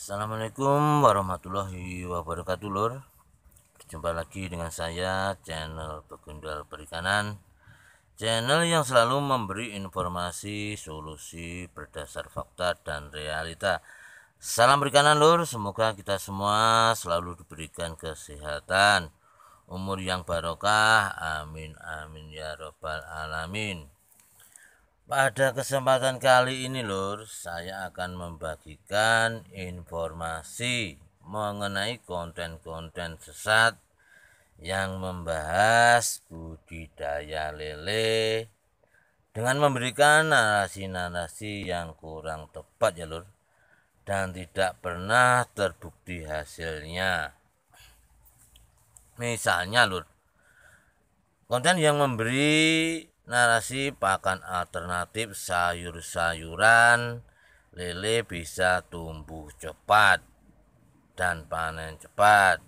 Assalamualaikum warahmatullahi wabarakatuh lor Jumpa lagi dengan saya channel Begundal Perikanan Channel yang selalu memberi informasi, solusi berdasar fakta dan realita Salam perikanan lor, semoga kita semua selalu diberikan kesehatan Umur yang barokah, amin amin ya robbal alamin pada kesempatan kali ini lur, saya akan membagikan informasi mengenai konten-konten sesat yang membahas budidaya lele dengan memberikan narasi-narasi yang kurang tepat ya lur dan tidak pernah terbukti hasilnya. Misalnya lur, konten yang memberi narasi pakan alternatif sayur-sayuran lele bisa tumbuh cepat dan panen cepat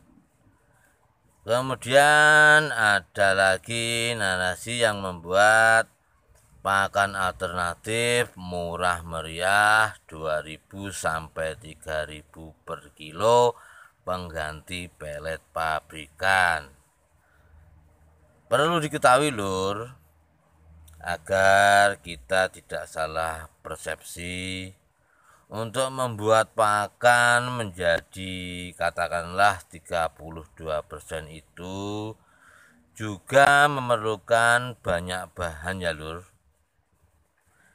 kemudian ada lagi narasi yang membuat pakan alternatif murah meriah 2000 sampai 3000 per kilo pengganti pelet pabrikan perlu diketahui lur agar kita tidak salah persepsi untuk membuat pakan menjadi katakanlah 32% itu juga memerlukan banyak bahan ya lur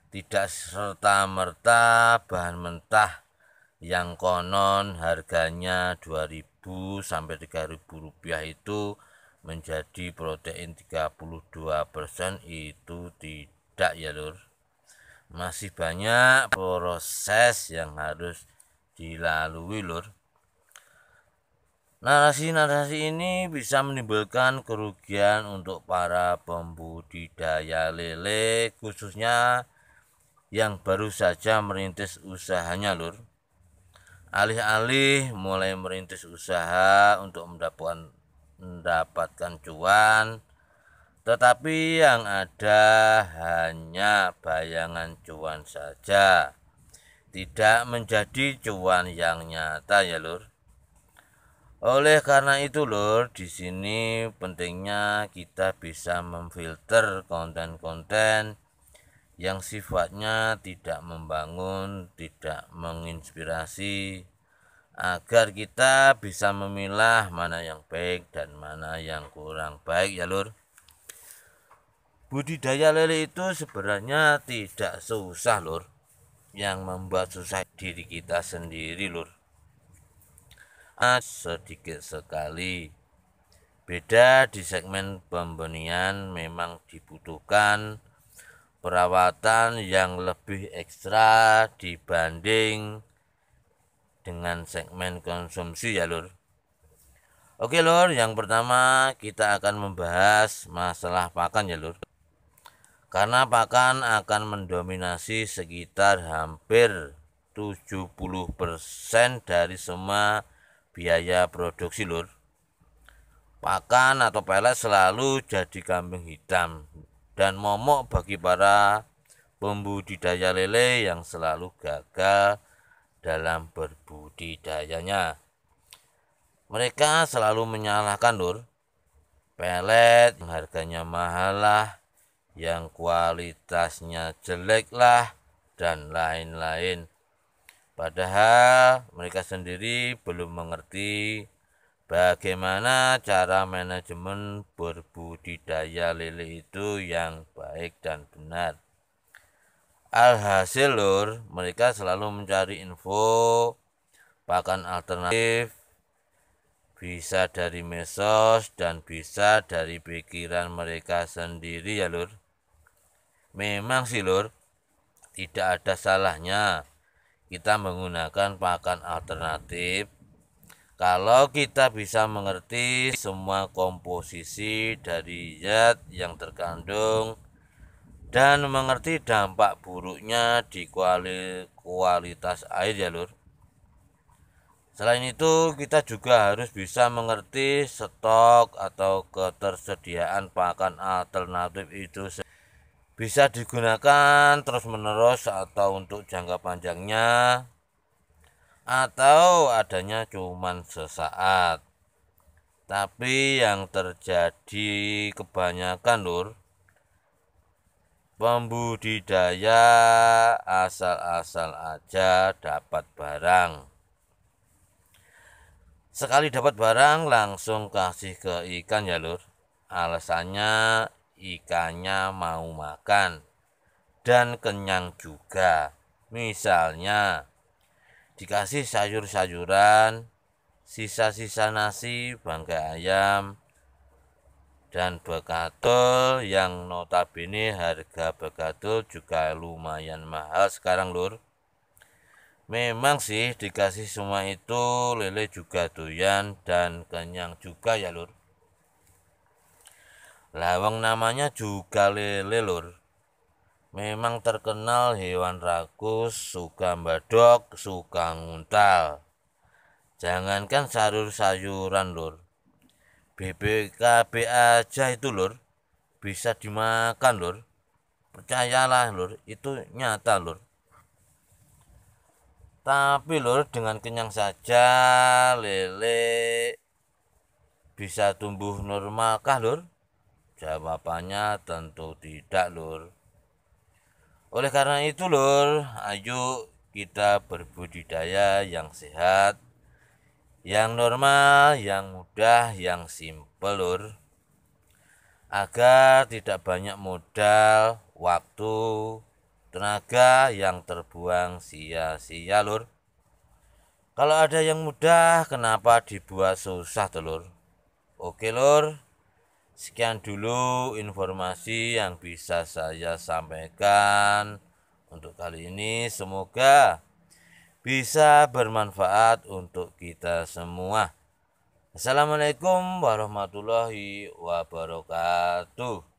tidak serta-merta bahan mentah yang konon harganya 2000 sampai 3000 rupiah itu menjadi protein 32% itu tidak ya lur masih banyak proses yang harus dilalui lur narasi-narasi ini bisa menimbulkan kerugian untuk para pembudidaya lele khususnya yang baru saja merintis usahanya lur alih-alih mulai merintis usaha untuk mendapatkan mendapatkan cuan tetapi yang ada hanya bayangan cuan saja tidak menjadi cuan yang nyata ya lur oleh karena itu lur di sini pentingnya kita bisa memfilter konten-konten yang sifatnya tidak membangun tidak menginspirasi agar kita bisa memilah mana yang baik dan mana yang kurang baik ya lur budidaya lele itu sebenarnya tidak susah lur yang membuat susah diri kita sendiri lur ah, sedikit sekali beda di segmen pembenian memang dibutuhkan perawatan yang lebih ekstra dibanding dengan segmen konsumsi ya lur. Oke lur, yang pertama kita akan membahas masalah pakan ya lur. Karena pakan akan mendominasi sekitar hampir 70% dari semua biaya produksi lur. Pakan atau pelet selalu jadi kambing hitam dan momok bagi para pembudidaya lele yang selalu gagal dalam berbudidayanya. Mereka selalu menyalahkan Nur. Pelet harganya mahal lah, yang kualitasnya jelek lah, dan lain-lain. Padahal mereka sendiri belum mengerti bagaimana cara manajemen berbudidaya lele itu yang baik dan benar. Alhasil lur, mereka selalu mencari info, pakan alternatif, bisa dari mesos dan bisa dari pikiran mereka sendiri ya lur. Memang sih lur, tidak ada salahnya kita menggunakan pakan alternatif kalau kita bisa mengerti semua komposisi dari zat yang terkandung dan mengerti dampak buruknya di kuali, kualitas air ya lur selain itu kita juga harus bisa mengerti stok atau ketersediaan pakan alternatif itu bisa digunakan terus menerus atau untuk jangka panjangnya atau adanya cuman sesaat tapi yang terjadi kebanyakan lur pembudidaya asal-asal aja dapat barang sekali dapat barang langsung kasih ke ikan ya lur alasannya ikannya mau makan dan kenyang juga misalnya dikasih sayur-sayuran sisa-sisa nasi bangkai ayam dan begatul yang notabene harga begatul juga lumayan mahal sekarang lur memang sih dikasih semua itu lele juga doyan dan kenyang juga ya lur lawang namanya juga lele lur memang terkenal hewan rakus suka badok suka nguntal jangankan sayur sayuran lur BBKB aja itu lur bisa dimakan lur percayalah lur itu nyata lur tapi lur dengan kenyang saja lele bisa tumbuh normalkah lur jawabannya tentu tidak lur oleh karena itu lur ayo kita berbudidaya yang sehat yang normal, yang mudah, yang simple lur. Agar tidak banyak modal, waktu, tenaga yang terbuang sia-sia lur. Kalau ada yang mudah, kenapa dibuat susah telur? Oke lur. Sekian dulu informasi yang bisa saya sampaikan untuk kali ini. Semoga bisa bermanfaat untuk kita semua. Assalamualaikum warahmatullahi wabarakatuh.